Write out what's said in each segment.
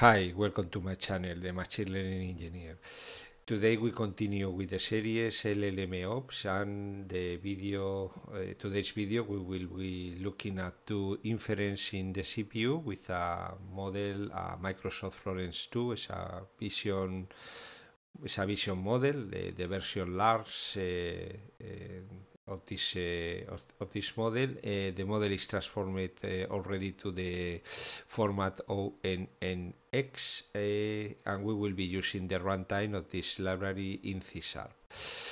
Hi, welcome to my channel, the Machine Learning Engineer. Today we continue with the series LLMOps and the video, eh, today's video we will be looking at two inference in the CPU with a model, Microsoft Florence 2, it's a vision, vision model, de eh, the version large eh, of this uh, of, of, this model. Uh, the model is transformed uh, already to the format ONNX, and we will be using the runtime of this library in C Sharp.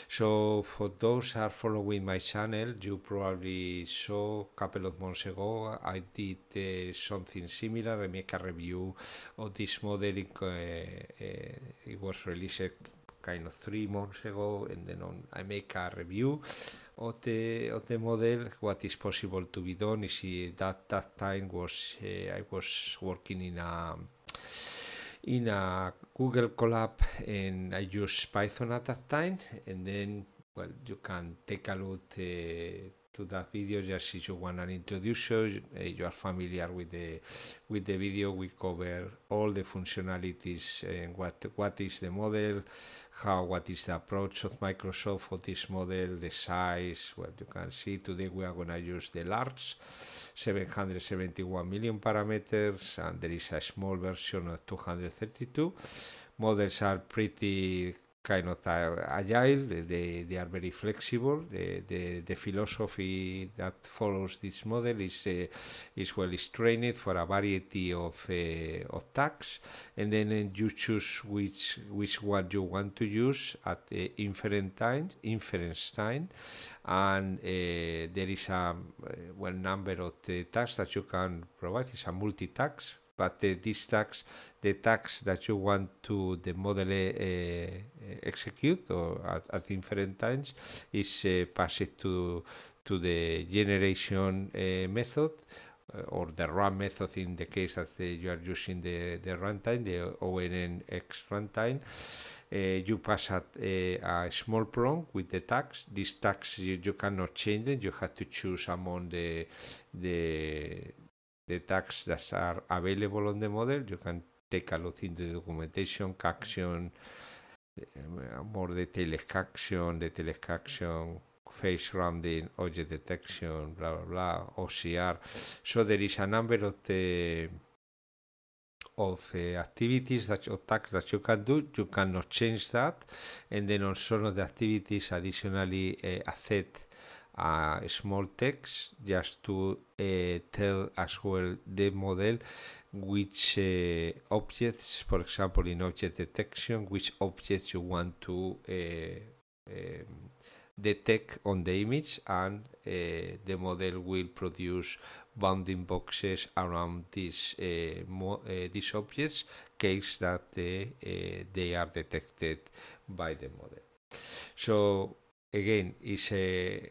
So for those are following my channel, you probably saw a couple of months ago I did something similar. I make a review of this model. it was released kind of three months ago and then on, I make a review of the the model, what is possible to be done is that that time was eh, I was working in a in a Google Collab and I used Python at that time and then well you can take a look uh, to that video just if you want an introduction uh, eh, you are familiar with the with the video we cover all the functionalities and eh, what what is the model how what is the approach of Microsoft for this model the size what you can see today we are going to use the large 771 million parameters and there is a small version of 232 models are pretty kind of agile. They, they are very flexible. The, the, the philosophy that follows this model is uh, is well is trained for a variety of uh, of tasks, and then uh, you choose which which one you want to use at uh, inference time. Inference time, and uh, there is a uh, well number of uh, tasks that you can provide. It's a multi task but the, this tax, the tax that you want to the model uh, execute or at, at, different times, is uh, eh, passed to to the generation uh, method or the run method in the case that you are using the, the runtime, the ONNX runtime. Uh, you pass at a, a, small prompt with the tax. This tax you, you, cannot change it. You have to choose among the the the tags that are available on the model. You can take a look in the documentation, caption, eh, more detailed caption, detailed caption, face rounding, object detection, blah blah blah, OCR. So there is a number of the of uh, activities that or tasks that you can do. You cannot change that, and then on some of the activities additionally uh, accept small text just to eh, tell as well the model which eh, objects, for example, in object detection, which objects you want to um, detect on the image and uh, the model will produce bounding boxes around these uh, uh, these objects case that they are detected by the model so again it's a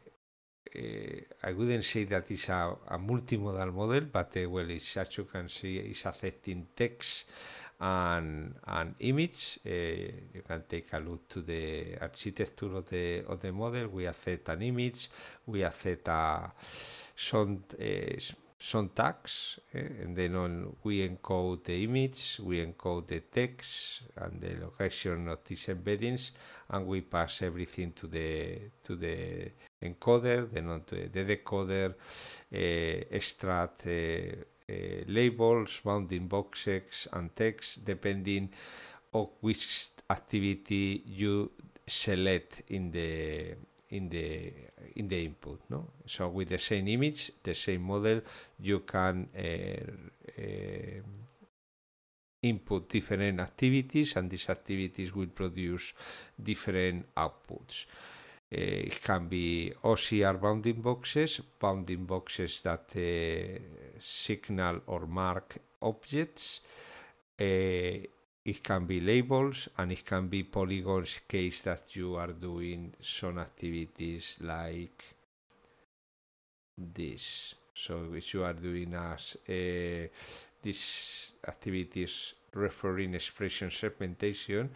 I wouldn't say that is a, a, multimodal model, but uh, well, it's, as you can see, it's accepting text and an image. Uh, you can take a look to the architecture of the of the model. We accept an image. We accept a some uh, some tags, eh, and then on we encode the image, we encode the text and the location of these embeddings, and we pass everything to the to the encoder, de, not, de decoder, eh, extract eh, eh, labels, bounding boxes, and text, depending on which activity you select in the in the in the input. No, so with the same image, the same model, you can uh, uh, input different activities, and these activities will produce different outputs it eh, can be OCR bounding boxes, bounding boxes that eh, signal or mark objects. Eh, it can be labels and it can be polygons case that you are doing some activities like this. So if you are doing as a these activities referring expression segmentation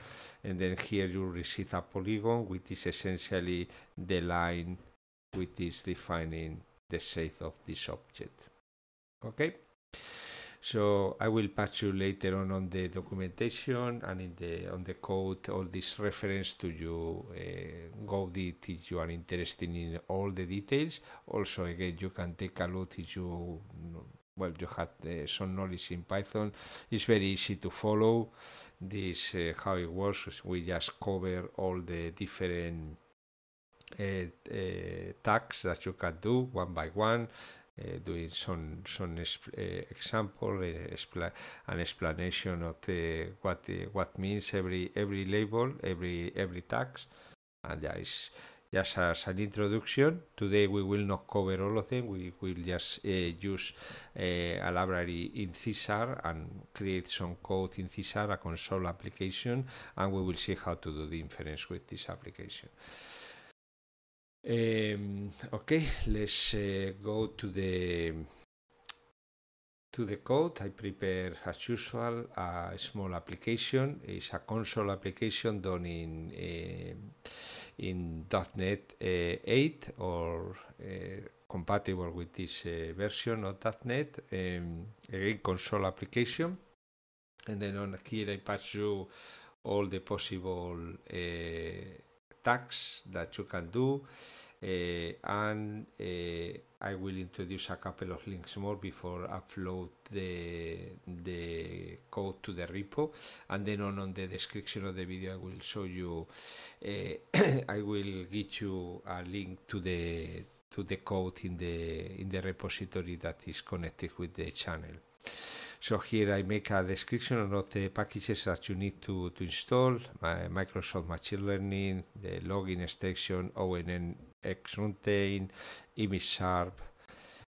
and then here you receive a polygon which is essentially the line which is defining the shape of this object okay so I will patch you later on on the documentation and in the on the code all this reference to you uh, go if you are interested in all the details also again you can take a look if you well, you had uh, some knowledge in Python. It's very easy to follow this uh, how it works. We just cover all the different uh, uh tags that you can do one by one. Uh, doing some some uh, example expla an explanation of the, what what means every every label every every tax and yeah, it's, just as an introduction, today we will not cover all of them. We will just uh, use uh, a library in CSR and create some code in CSR, a console application, and we will see how to do the inference with this application. Um, okay, let's uh, go to the to the code. I prepare, as usual, a small application. It's a console application done in in .NET eh, 8 or eh, compatible with this eh, version of .NET. Um, again, console application. And then on here I pass you all the possible tags that you can do. Uh, and uh, I will introduce a couple of links more before upload the, the code to the repo and then on, on the description of the video I will show you uh, I will get you a link to the to the code in the in the repository that is connected with the channel. So here I make a description of the packages that you need to, to install, uh, Microsoft Machine Learning, the login extension, ONN Xuntain, Sharp,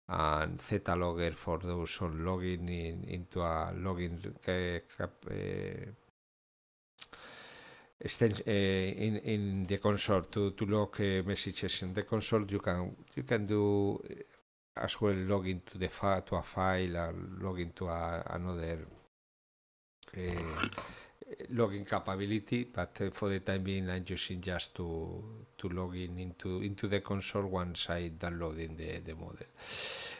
and Zeta logger for those on logging in into a login uh, eh, eh, extens- uh, eh, in in the console to to log uh, messages in the console. You can you can do as well login to the file to a file and login to a, another. Uh, Logging capability, but uh, for the time being, I'm using just to to log in into into the console once I in the the model.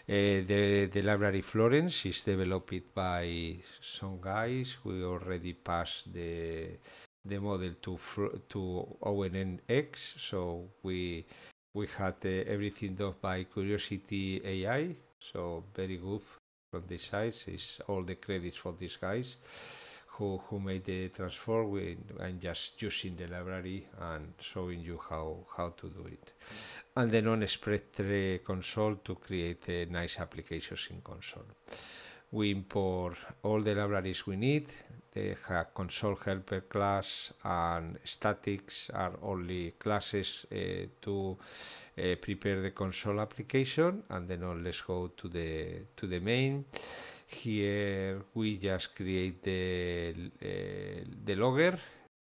Uh, the the library Florence is developed by some guys who already passed the the model to to ONNX, so we we had uh, everything done by Curiosity AI, so very good from this side. Is all the credits for these guys who, who made the transform with, and just using the library and showing you how, how to do it. And then on Spectre console to create a nice applications in console. We import all the libraries we need. The console helper class and statics are only classes uh, to uh, prepare the console application. And then on, let's go to the to the main. here we just create the, uh, the logger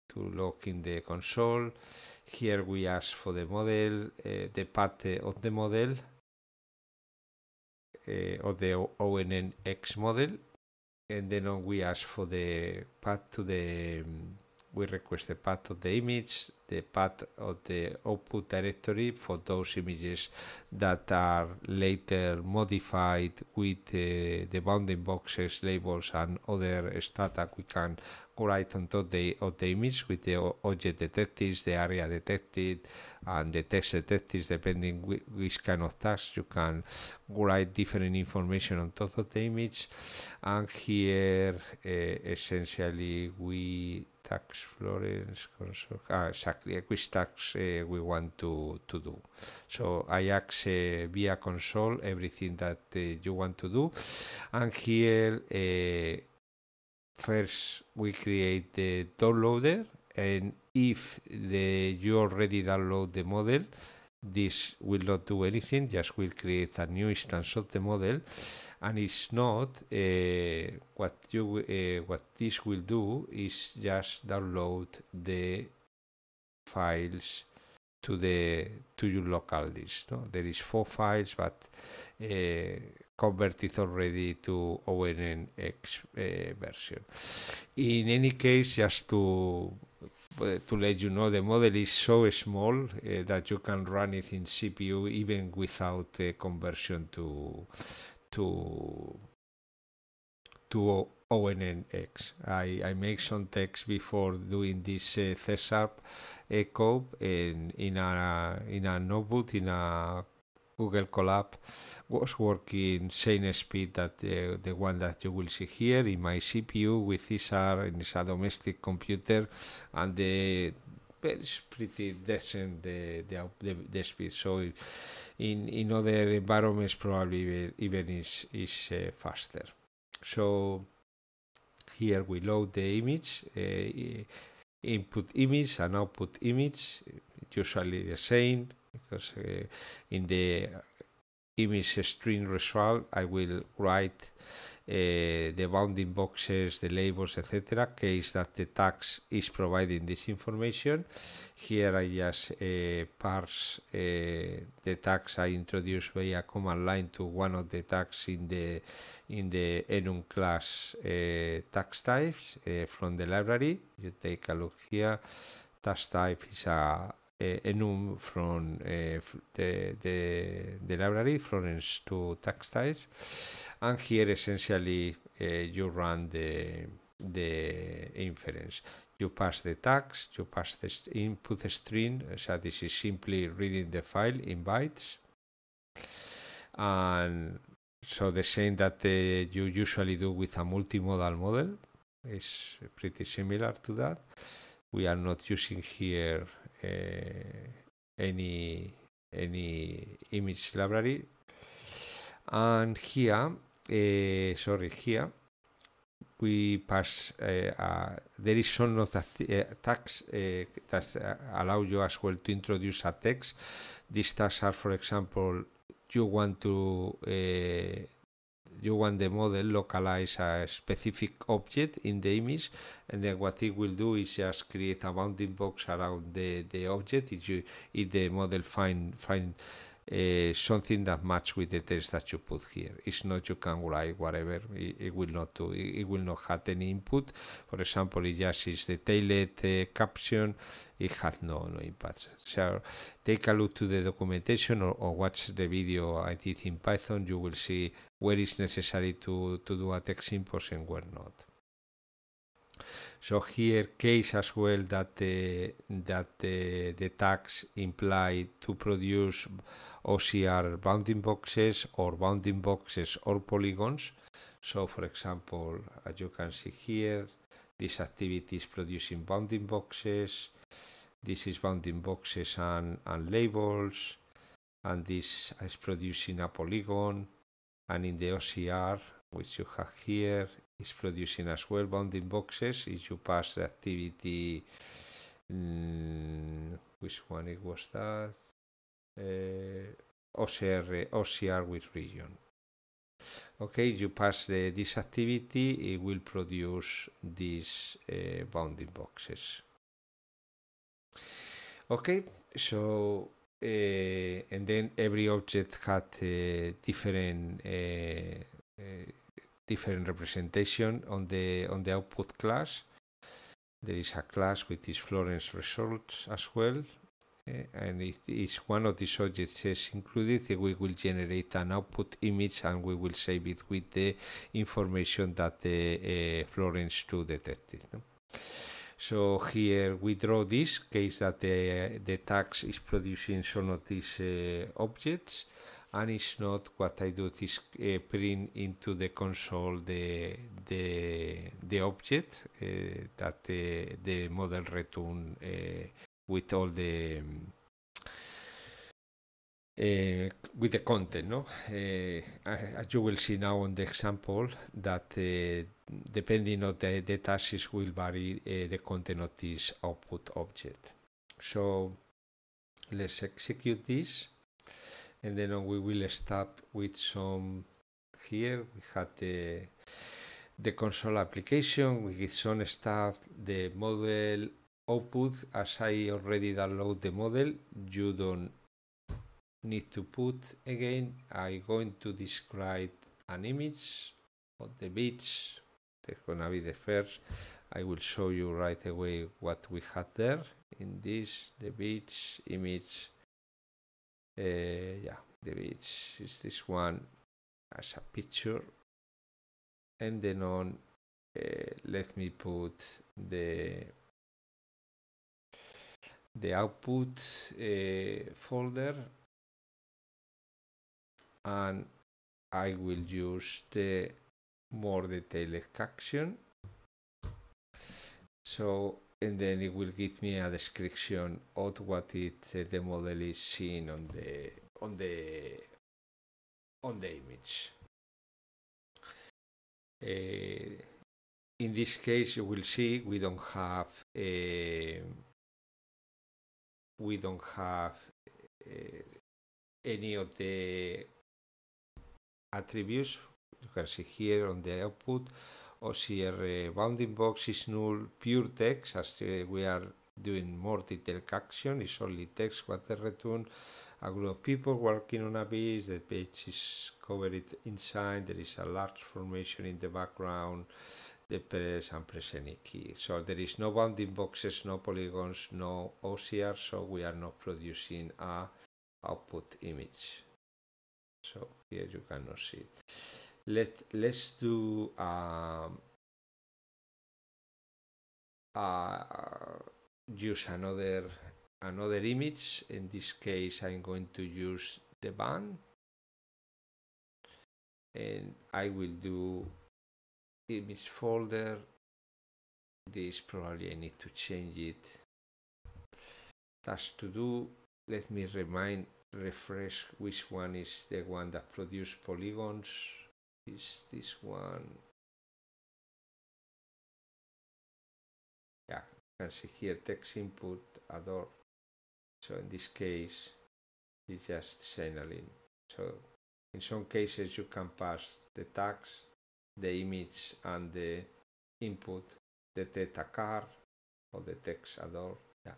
to log in the console. Here we ask for the model, uh, the path of the model, uh, of the ONNX model, and then we ask for the path to the we request the path of the image, the path of the output directory for those images that are later modified with the, the bounding boxes, labels and other data we can write on top the, of the image with the object detectives, the area detected and the text detectives depending which kind of task, you can write different information on top of the image and here uh, essentially we tax Florence ah, exactly which tax uh, we want to to do so I access uh, via console everything that uh, you want to do and here eh, first we create the downloader and if the you already download the model this will not do anything just will create a new instance of the model and it's not uh, what you uh, what this will do is just download the files to the to your local disk no? there is four files but uh, convert it already to ONNX uh, version in any case just to to let you know, the model is so small uh, that you can run it in CPU even without the conversion to to to ONNX. I, I make some text before doing this uh, setup echo in, in a in a notebook in a Google Colab was working same speed that uh, the one that you will see here in my CPU with Cesar and it's a domestic computer and the it's pretty decent the the, the, the speed so in, in other environments probably even is, is uh, faster. So here we load the image, uh, input image and output image, usually the same because uh, in the image string result I will write Eh, the bounding boxes, the labels, etc. Case that the tax is providing this information. Here I just uh, parse uh, the tax I introduced via command line to one of the tax in the in the enum class tax types from the library. You take a look here. Tax type is a uh, from uh, the, the, the library florence to textiles and here essentially uh, you run the the inference you pass the tags you pass the input string so this is simply reading the file in bytes and so the same that eh, you usually do with a multimodal model is pretty similar to that we are not using here Eh, any any image library and here eh, sorry here we pass eh, there is some not tags that allow you as well to introduce a text these tags are for example you want to you want the model localize a specific object in the image and then what it will do is just create a bounding box around the, the object if, you, if the model find find uh, something that match with the text that you put here. It's not you can write whatever. It, it will not do. It, it, will not have any input. For example, it just is the tailored uh, caption. It has no no impact. So take a look to the documentation or, or watch the video I did in Python. You will see where is necessary to to do a text import and where not. So here case as well that uh, uh, the that the, the tags imply to produce OCR bounding boxes or bounding boxes or polygons. So for example, as you can see here, this activity is producing bounding boxes, this is bounding boxes and, and labels, and this is producing a polygon, and in the OCR, which you have here, is producing as well bounding boxes. If you pass the activity, mm, which one it was that? OCR, eh, OCR with region. Okay, you pass the, this activity, it will produce these uh, bounding boxes. Okay, so uh, and then every object had uh, different different representation on the on the output class. There is a class with these Florence results as well, and it is one of the subjects is included, we will generate an output image and we will save it with the information that the uh, Florence 2 detected. No? So here we draw this case that the, the tax is producing some of these uh, objects and it's not what I do is uh, print into the console the the, the object uh, that the, uh, the model return uh, with all the um, uh, with the content. No, uh, as you will see now on the example that uh, depending on the, the tasks will vary uh, the content of this output object. So let's execute this, and then we will start with some. Here we had the the console application, we get some stuff, the model output as I already download the model you don't need to put again I'm going to describe an image of the beach that's gonna be the first I will show you right away what we had there in this the beach image uh, yeah the beach is this one as a picture and then on uh, let me put the the output uh, folder and I will use the more detailed action. so and then it will give me a description of what it uh, the model is seeing on the on the on the image uh, in this case you will see we don't have a uh, we don't have uh, any of the attributes you can see here on the output OCR bounding box is null pure text as eh, we are doing more detailed action is only text what the return a group of people working on a beach the page is covered inside there is a large formation in the background the press and presented key. So there is no bounding boxes, no polygons, no OCR, so we are not producing a output image. So here you cannot see it. Let, let's do um, uh, use another another image. In this case, I'm going to use the band and I will do image folder this probably I need to change it task to do let me remind refresh which one is the one that produces polygons is this one yeah you can see here text input Ador. so in this case it's just signaling so in some cases you can pass the tags the image and the input, the theta car or the textador. Yeah.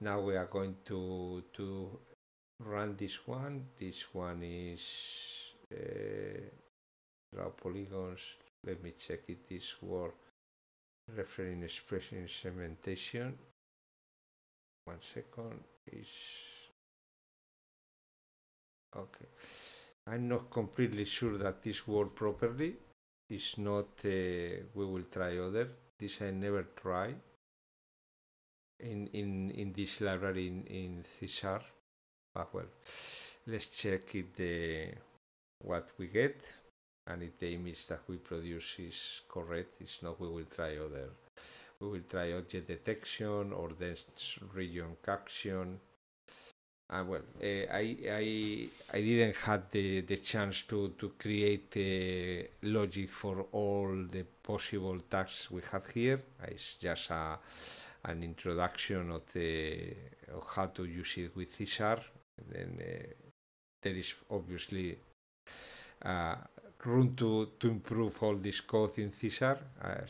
Now we are going to to run this one. This one is uh, draw polygons. Let me check it. This word referring expression segmentation. One second is okay. I'm not completely sure that this word properly is not uh, we will try other this I never try in in in this library in in C sharp well let's check it the what we get and if the image that we produce is correct It's not we will try other we will try object detection or dense region caption uh, well, uh, I, I, I didn't have the, the chance to, to create the logic for all the possible tasks we have here. It's just a, an introduction of, the, of how to use it with Cesar. then uh, there is obviously uh, room to, to improve all this code in Cesar.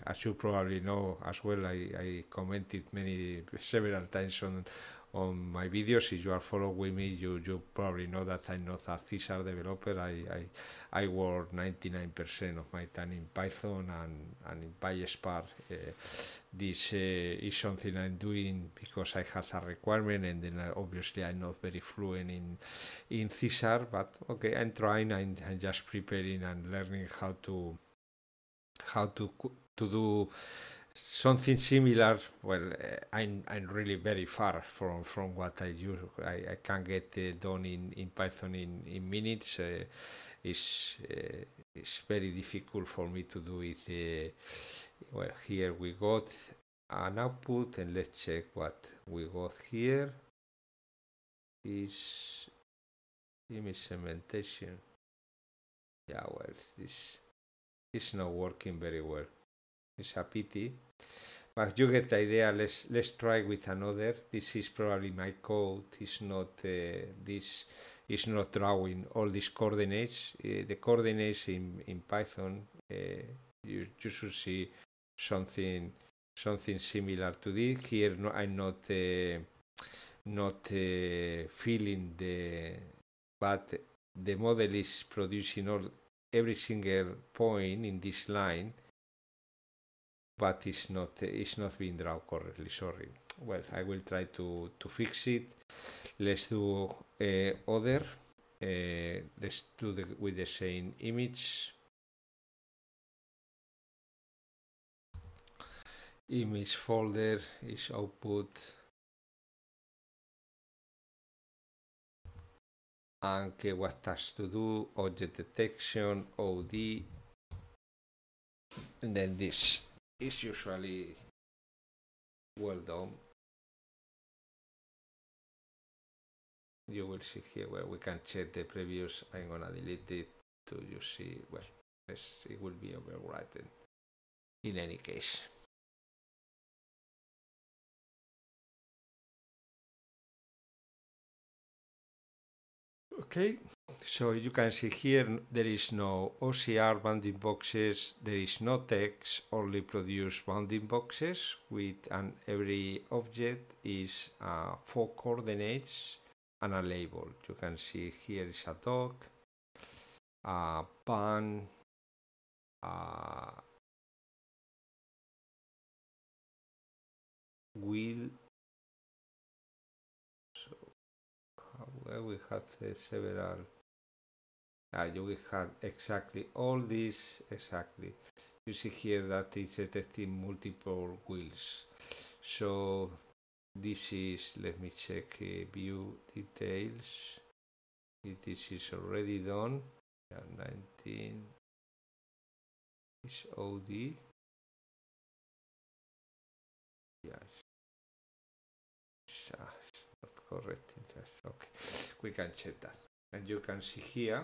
as you probably know as well, I, I commented many several times on on my videos. If you are following me, you you probably know that I'm not a C# developer. I I, I work 99% of my time in Python and and in PySpark. Uh, this uh, is something I'm doing because I have a requirement, and then uh, obviously I'm not very fluent in in C#. But okay, I'm trying. I'm, I'm just preparing and learning how to how to to do something similar. Well, eh, I'm, I'm really very far from, from what I use. I, I can get eh, done in, in Python in, in minutes. Uh, eh, it's, it's very difficult for me to do it. well, here we got an output and let's check what we got here is image segmentation yeah well this is not working very well it's a pity but you get the idea. Let's let's try with another. This is probably my code. It's not uh, this. is not drawing all these coordinates. Uh, the coordinates in in Python, uh, you you should see something something similar to this. Here, no, I'm not uh, not uh, feeling the, but the model is producing all every single point in this line but it's not it's not being drawn correctly sorry well i will try to to fix it let's do uh, other uh, let's do the, with the same image image folder is output and what has to do object detection od and then this is usually well done. You will see here where we can check the previews. I'm gonna delete it to you see well yes, it will be overwritten in any case. Okay. So you can see here there is no OCR bounding boxes, there is no text, only produce bounding boxes with and every object is uh, four coordinates and a label. You can see here is a dog, a pan, a wheel, so we have uh, several Ah, you will have exactly all this exactly you see here that it's detecting multiple wheels so this is let me check uh, view details this is already done 19 is OD yes ah, not correct okay we can check that and you can see here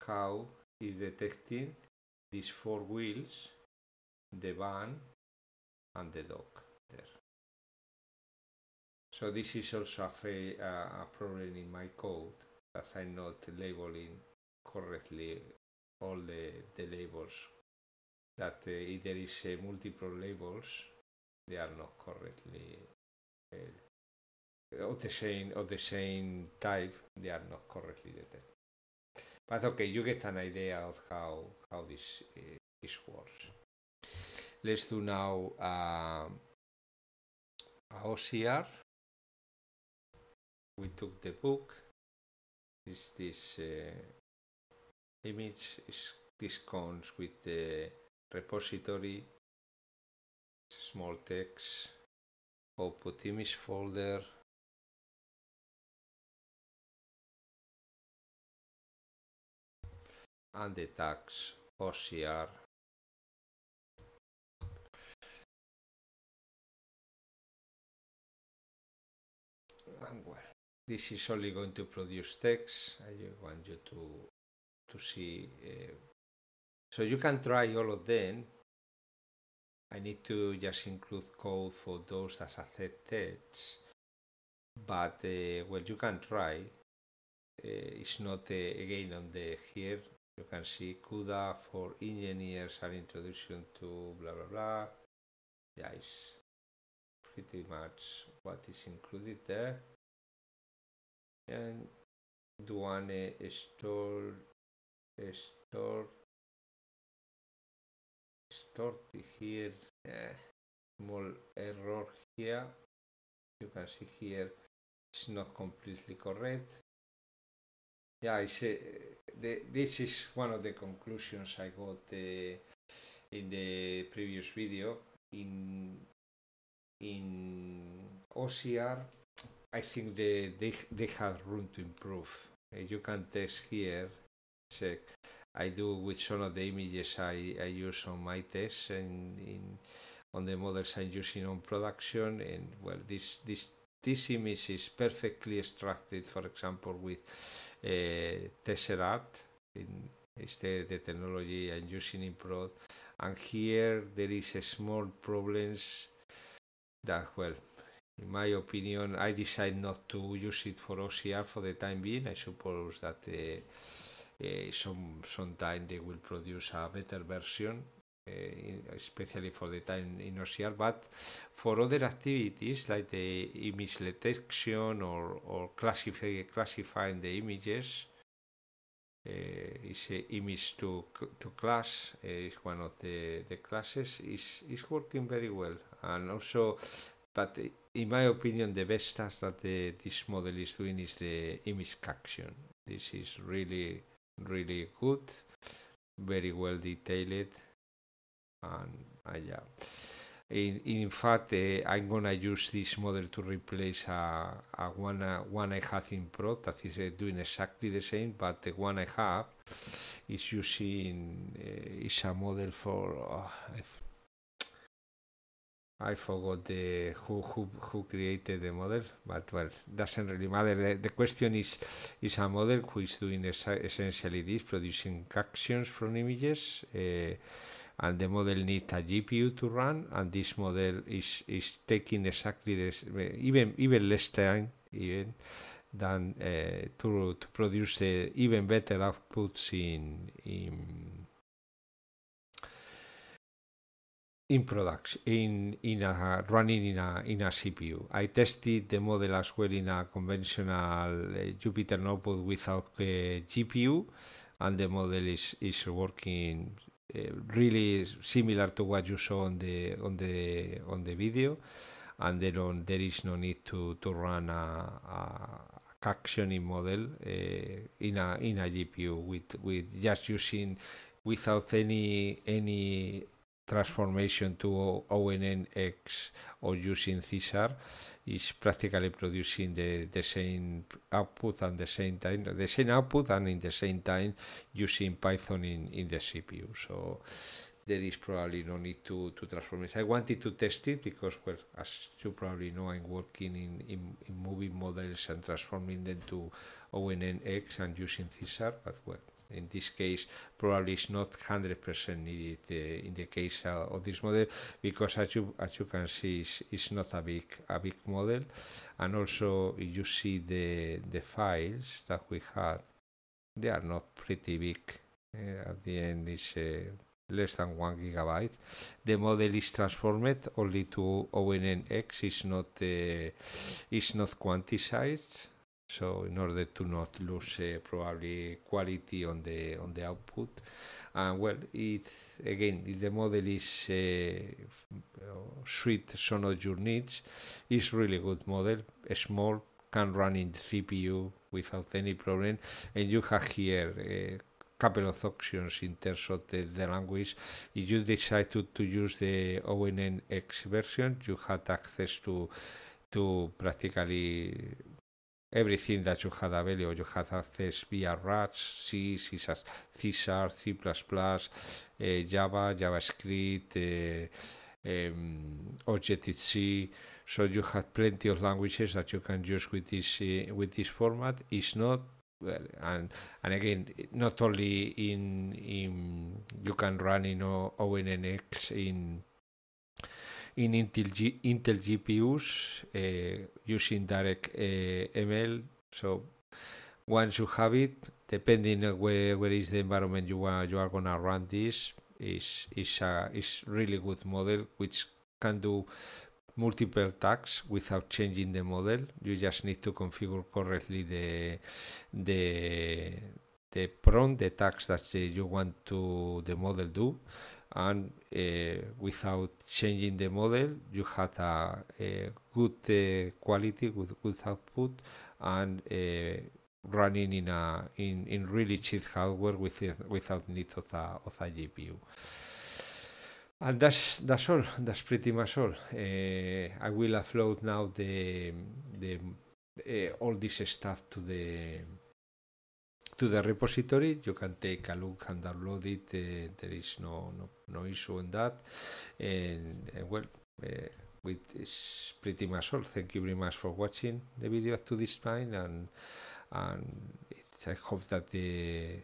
cow is these four wheels, the van and the dog there. So this is also a, a, a problem in my code that I'm not labeling correctly all the, the labels that uh, if there is uh, multiple labels they are not correctly uh, of the same of the same type they are not correctly detected but okay, you get an idea of how, how this, uh, this works. Let's do now uh, a OCR. We took the book. This this uh, image? Is this comes with the repository? Small text. Output image folder. and the tax OCR and ah, well this is only going to produce text I want you to to see uh, so you can try all of them I need to just include code for those that accept text but uh, well you can try uh, it's not uh, again on the here you can see CUDA for engineers and introduction to blah blah blah yeah it's pretty much what is included there and Duane store store stored here eh, small error here you can see here it's not completely correct yeah, I say the, this is one of the conclusions I got uh, in the previous video. In in OCR, I think the, they they have room to improve. Uh, you can test here. Check. I do with some of the images I, I use on my tests and in, on the models I'm using on production. And well, this this this image is perfectly extracted, for example, with uh, Tesseract. In, is the, the technology I'm using in prod. And here there is a small problems that, well, in my opinion, I decide not to use it for OCR for the time being. I suppose that uh, uh, some sometime they will produce a better version Eh, especially for the time in OCR, but for other activities like the image detection or, or classify, classifying the images, uh, is image to, to class, uh, is one of the, the classes, is, is working very well. And also, but in my opinion, the best task that the, this model is doing is the image caption. This is really, really good, very well detailed, and uh, yeah. In, in fact, eh, I'm gonna use this model to replace a, a one one I have in Pro that is eh, doing exactly the same, but the one I have is using eh, is a model for oh, I forgot the who who who created the model, but well, doesn't really matter. The, the question is, is a model who is doing essentially this, producing actions from images. Uh, and the model needs a GPU to run, and this model is is taking exactly this even even less time even than uh, to to produce uh, even better outputs in in in production in in a, running in a in a CPU. I tested the model as well in a conventional uh, Jupyter notebook without a GPU, and the model is is working Eh, really similar to what you saw on the on the on the video, and then on, there is no need to to run a, a captioning model uh, in a in a GPU with with just using without any any transformation to ONNX or using CSAR is practically producing the, the same output and the same time, the same output and in the same time using Python in, in the CPU. So there is probably no need to, to transform it. I wanted to test it because, well, as you probably know, I'm working in, in, in moving models and transforming them to ONNX and using CSAR, but well, in this case probably is not 100% needed uh, in the case uh, of this model because as you as you can see it's, it's, not a big a big model and also you see the the files that we had they are not pretty big uh, at the end it's uh, less than one gigabyte the model is transformed only to ONNX it's not uh, it's not quantized so in order to not lose uh, probably quality on the on the output and well it again if the model is uh, uh suit some of your needs is really good model a small can run in the cpu without any problem and you have here a uh, couple of options in terms of the, the language if you decide to, to use the ONNX version you had access to to practically everything that you had available. You had access via RATS, C, C, C, Sharp, C++, uh, eh, Java, JavaScript, uh, um, Objective-C. So you had plenty of languages that you can use with this uh, with this format. It's not well, and and again, not only in in you can run in ONNX in in Intel, G- Intel GPUs eh, using direct eh, ML. So once you have it, depending on where, where is the environment you are you are gonna run this, is is a is really good model which can do multiple tags without changing the model. You just need to configure correctly the the the prompt, the tags that you want to the model do, and uh, without changing the model you had a, a good uh, quality with good output and uh, running in a in, in really cheap hardware with, without need of a, of a GPU. And that's that's all. That's pretty much all. Uh, I will upload now the the uh, all this stuff to the to the repository. You can take a look and download it. Uh, there is no, no, no issue on that. And, and eh, well, uh, with is pretty much all. Thank you very much for watching the video up to this and and and I hope that the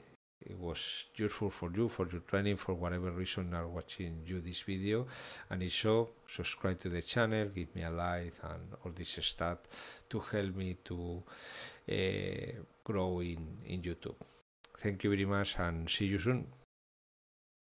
it was useful for you for your training for whatever reason are watching you this video and if so subscribe to the channel give me a like and all this stuff to help me to uh, grow in, in YouTube. Thank you very much and see you soon.